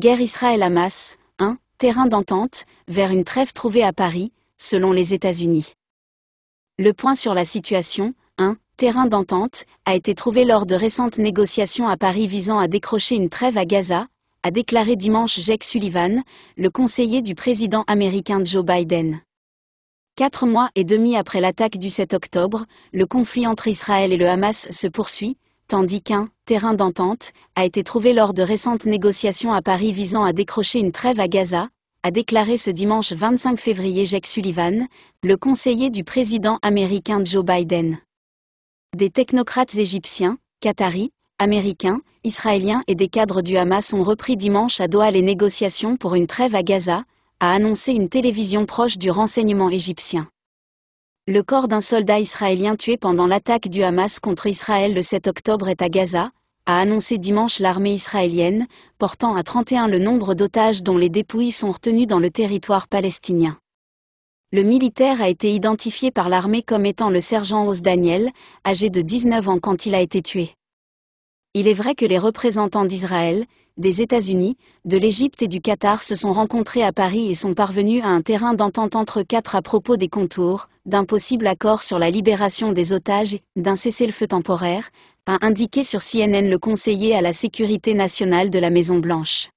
Guerre Israël-Hamas, 1, terrain d'entente vers une trêve trouvée à Paris, selon les États-Unis. Le point sur la situation, 1, terrain d'entente a été trouvé lors de récentes négociations à Paris visant à décrocher une trêve à Gaza, a déclaré dimanche Jake Sullivan, le conseiller du président américain Joe Biden. Quatre mois et demi après l'attaque du 7 octobre, le conflit entre Israël et le Hamas se poursuit, tandis qu'un terrain d'entente a été trouvé lors de récentes négociations à Paris visant à décrocher une trêve à Gaza, a déclaré ce dimanche 25 février Jack Sullivan, le conseiller du président américain Joe Biden. Des technocrates égyptiens, qataris, américains, israéliens et des cadres du Hamas ont repris dimanche à Doha les négociations pour une trêve à Gaza, a annoncé une télévision proche du renseignement égyptien. Le corps d'un soldat israélien tué pendant l'attaque du Hamas contre Israël le 7 octobre est à Gaza, a annoncé dimanche l'armée israélienne, portant à 31 le nombre d'otages dont les dépouilles sont retenues dans le territoire palestinien. Le militaire a été identifié par l'armée comme étant le sergent Os Daniel, âgé de 19 ans quand il a été tué. Il est vrai que les représentants d'Israël, des États-Unis, de l'Égypte et du Qatar se sont rencontrés à Paris et sont parvenus à un terrain d'entente entre quatre à propos des contours, d'un possible accord sur la libération des otages, d'un cessez-le-feu temporaire, a indiqué sur CNN le conseiller à la sécurité nationale de la Maison-Blanche.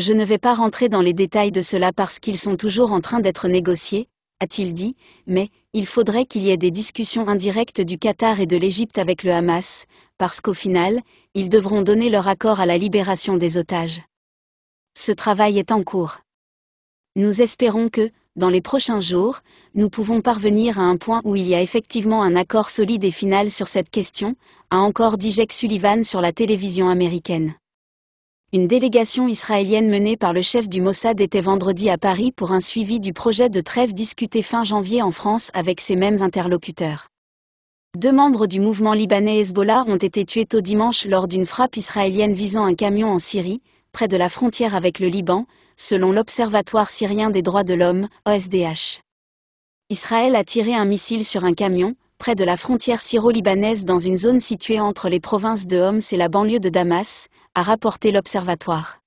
Je ne vais pas rentrer dans les détails de cela parce qu'ils sont toujours en train d'être négociés, a-t-il dit, mais il faudrait qu'il y ait des discussions indirectes du Qatar et de l'Égypte avec le Hamas, parce qu'au final, ils devront donner leur accord à la libération des otages. Ce travail est en cours. Nous espérons que, dans les prochains jours, nous pouvons parvenir à un point où il y a effectivement un accord solide et final sur cette question, a encore dit Jack Sullivan sur la télévision américaine. Une délégation israélienne menée par le chef du Mossad était vendredi à Paris pour un suivi du projet de trêve discuté fin janvier en France avec ses mêmes interlocuteurs. Deux membres du mouvement libanais Hezbollah ont été tués au dimanche lors d'une frappe israélienne visant un camion en Syrie, près de la frontière avec le Liban, selon l'Observatoire syrien des droits de l'homme, OSDH. Israël a tiré un missile sur un camion, près de la frontière syro-libanaise dans une zone située entre les provinces de Homs et la banlieue de Damas, a rapporté l'Observatoire.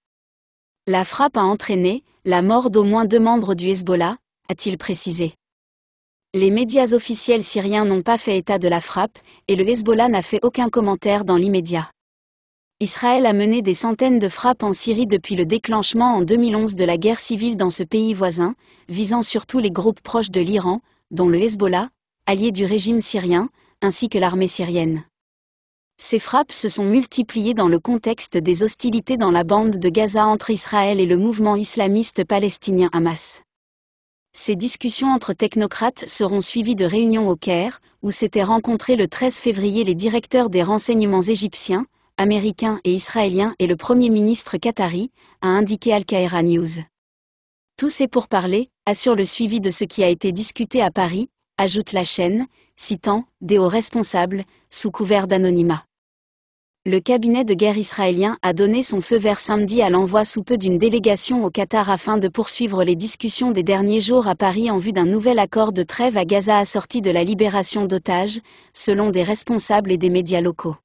La frappe a entraîné la mort d'au moins deux membres du Hezbollah, a-t-il précisé. Les médias officiels syriens n'ont pas fait état de la frappe, et le Hezbollah n'a fait aucun commentaire dans l'immédiat. Israël a mené des centaines de frappes en Syrie depuis le déclenchement en 2011 de la guerre civile dans ce pays voisin, visant surtout les groupes proches de l'Iran, dont le Hezbollah, alliés du régime syrien, ainsi que l'armée syrienne. Ces frappes se sont multipliées dans le contexte des hostilités dans la bande de Gaza entre Israël et le mouvement islamiste palestinien Hamas. Ces discussions entre technocrates seront suivies de réunions au Caire, où s'étaient rencontrés le 13 février les directeurs des renseignements égyptiens, américains et israéliens et le Premier ministre qatari, a indiqué Al-Qaïra News. Tous ces pourparlers assurent le suivi de ce qui a été discuté à Paris, ajoute la chaîne, citant des hauts responsables, sous couvert d'anonymat. Le cabinet de guerre israélien a donné son feu vert samedi à l'envoi sous peu d'une délégation au Qatar afin de poursuivre les discussions des derniers jours à Paris en vue d'un nouvel accord de trêve à Gaza assorti de la libération d'otages, selon des responsables et des médias locaux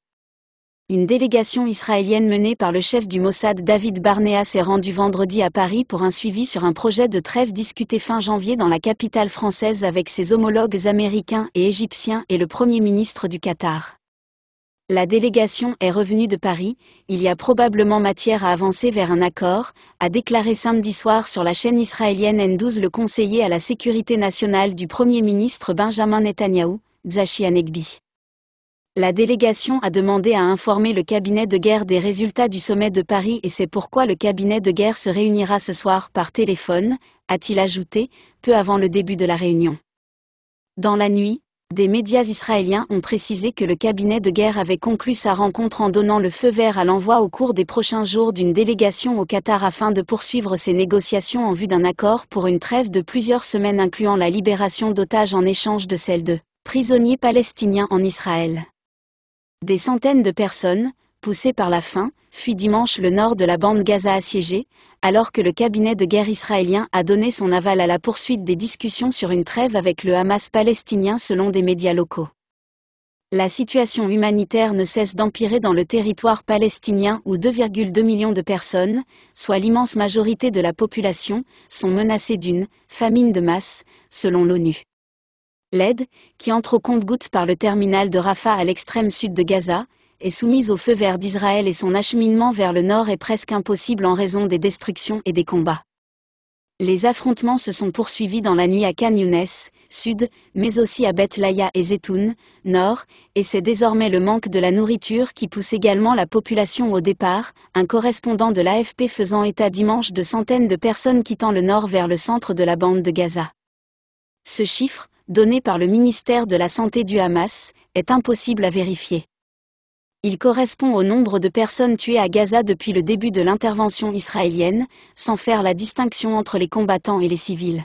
une délégation israélienne menée par le chef du Mossad David Barnea s'est rendue vendredi à Paris pour un suivi sur un projet de trêve discuté fin janvier dans la capitale française avec ses homologues américains et égyptiens et le Premier ministre du Qatar. La délégation est revenue de Paris, il y a probablement matière à avancer vers un accord, a déclaré samedi soir sur la chaîne israélienne N12 le conseiller à la sécurité nationale du Premier ministre Benjamin Netanyahou, Zachi Anegbi. La délégation a demandé à informer le cabinet de guerre des résultats du sommet de Paris et c'est pourquoi le cabinet de guerre se réunira ce soir par téléphone, a-t-il ajouté, peu avant le début de la réunion. Dans la nuit, des médias israéliens ont précisé que le cabinet de guerre avait conclu sa rencontre en donnant le feu vert à l'envoi au cours des prochains jours d'une délégation au Qatar afin de poursuivre ses négociations en vue d'un accord pour une trêve de plusieurs semaines incluant la libération d'otages en échange de celle de prisonniers palestiniens en Israël. Des centaines de personnes, poussées par la faim, fuient dimanche le nord de la bande Gaza assiégée, alors que le cabinet de guerre israélien a donné son aval à la poursuite des discussions sur une trêve avec le Hamas palestinien selon des médias locaux. La situation humanitaire ne cesse d'empirer dans le territoire palestinien où 2,2 millions de personnes, soit l'immense majorité de la population, sont menacées d'une famine de masse, selon l'ONU. L'aide, qui entre au compte goutte par le terminal de Rafah à l'extrême sud de Gaza, est soumise au feu vert d'Israël et son acheminement vers le nord est presque impossible en raison des destructions et des combats. Les affrontements se sont poursuivis dans la nuit à Khan Younes, sud, mais aussi à Beth et Zetoun, nord, et c'est désormais le manque de la nourriture qui pousse également la population au départ, un correspondant de l'AFP faisant état dimanche de centaines de personnes quittant le nord vers le centre de la bande de Gaza. Ce chiffre, donné par le ministère de la Santé du Hamas, est impossible à vérifier. Il correspond au nombre de personnes tuées à Gaza depuis le début de l'intervention israélienne, sans faire la distinction entre les combattants et les civils.